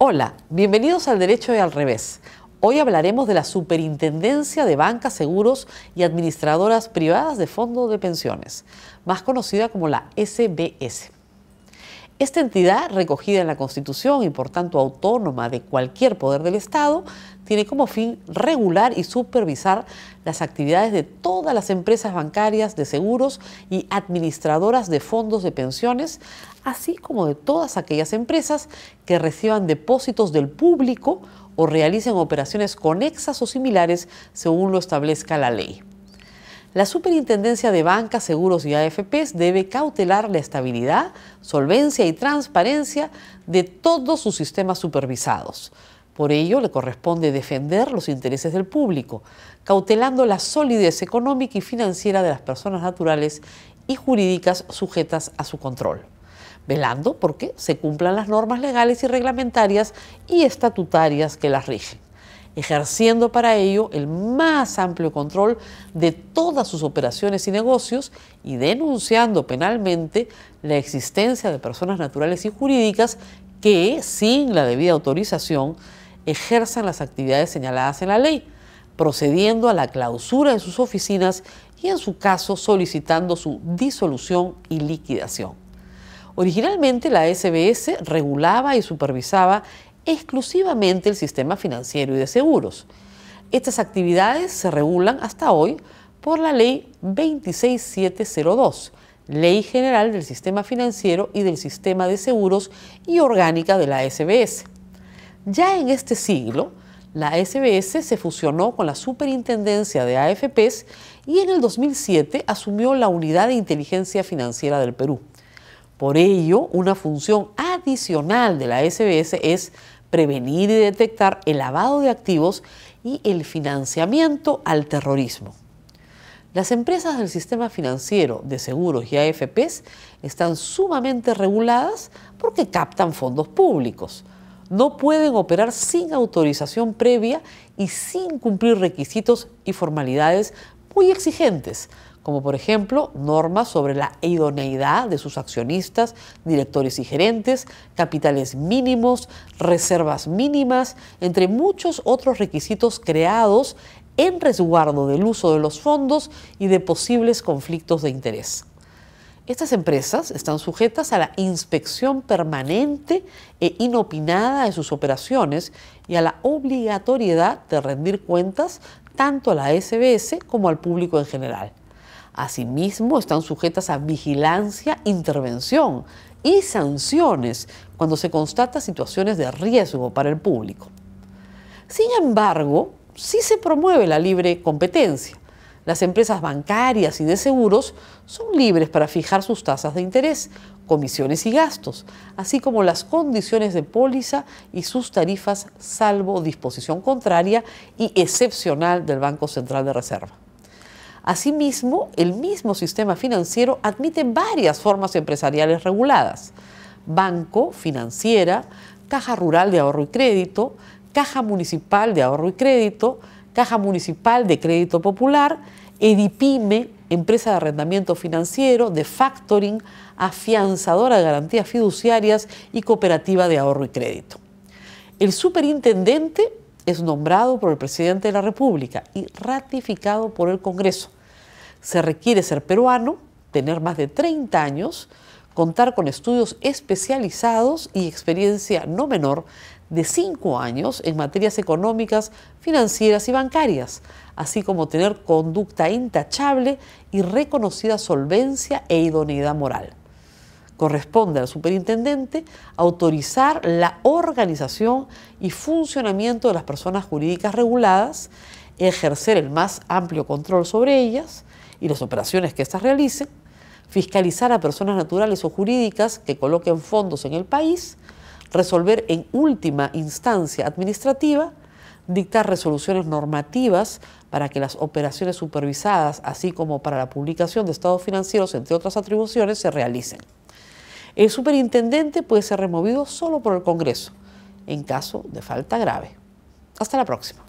Hola, bienvenidos al Derecho de Al Revés. Hoy hablaremos de la Superintendencia de Bancas, Seguros y Administradoras Privadas de Fondos de Pensiones, más conocida como la SBS. Esta entidad, recogida en la Constitución y por tanto autónoma de cualquier poder del Estado, tiene como fin regular y supervisar las actividades de todas las empresas bancarias, de seguros y administradoras de fondos de pensiones, así como de todas aquellas empresas que reciban depósitos del público o realicen operaciones conexas o similares según lo establezca la ley la Superintendencia de Bancas, Seguros y AFPs debe cautelar la estabilidad, solvencia y transparencia de todos sus sistemas supervisados. Por ello, le corresponde defender los intereses del público, cautelando la solidez económica y financiera de las personas naturales y jurídicas sujetas a su control, velando porque se cumplan las normas legales y reglamentarias y estatutarias que las rigen ejerciendo para ello el más amplio control de todas sus operaciones y negocios y denunciando penalmente la existencia de personas naturales y jurídicas que, sin la debida autorización, ejerzan las actividades señaladas en la ley, procediendo a la clausura de sus oficinas y, en su caso, solicitando su disolución y liquidación. Originalmente la SBS regulaba y supervisaba exclusivamente el sistema financiero y de seguros. Estas actividades se regulan hasta hoy por la Ley 26702, Ley General del Sistema Financiero y del Sistema de Seguros y Orgánica de la SBS. Ya en este siglo, la SBS se fusionó con la Superintendencia de AFPs y en el 2007 asumió la Unidad de Inteligencia Financiera del Perú. Por ello, una función adicional de la SBS es prevenir y detectar el lavado de activos y el financiamiento al terrorismo. Las empresas del sistema financiero de seguros y AFPs están sumamente reguladas porque captan fondos públicos. No pueden operar sin autorización previa y sin cumplir requisitos y formalidades muy exigentes, como por ejemplo normas sobre la idoneidad de sus accionistas, directores y gerentes, capitales mínimos, reservas mínimas, entre muchos otros requisitos creados en resguardo del uso de los fondos y de posibles conflictos de interés. Estas empresas están sujetas a la inspección permanente e inopinada de sus operaciones y a la obligatoriedad de rendir cuentas tanto a la SBS como al público en general. Asimismo, están sujetas a vigilancia, intervención y sanciones cuando se constata situaciones de riesgo para el público. Sin embargo, sí se promueve la libre competencia. Las empresas bancarias y de seguros son libres para fijar sus tasas de interés, comisiones y gastos, así como las condiciones de póliza y sus tarifas salvo disposición contraria y excepcional del Banco Central de Reserva. Asimismo, el mismo sistema financiero admite varias formas empresariales reguladas. Banco, financiera, caja rural de ahorro y crédito, caja municipal de ahorro y crédito, caja municipal de crédito popular, Edipyme, empresa de arrendamiento financiero, de factoring, afianzadora de garantías fiduciarias y cooperativa de ahorro y crédito. El superintendente es nombrado por el presidente de la República y ratificado por el Congreso se requiere ser peruano, tener más de 30 años, contar con estudios especializados y experiencia no menor de 5 años en materias económicas, financieras y bancarias, así como tener conducta intachable y reconocida solvencia e idoneidad moral. Corresponde al superintendente autorizar la organización y funcionamiento de las personas jurídicas reguladas, ejercer el más amplio control sobre ellas, y las operaciones que éstas realicen, fiscalizar a personas naturales o jurídicas que coloquen fondos en el país, resolver en última instancia administrativa, dictar resoluciones normativas para que las operaciones supervisadas, así como para la publicación de estados financieros, entre otras atribuciones, se realicen. El superintendente puede ser removido solo por el Congreso, en caso de falta grave. Hasta la próxima.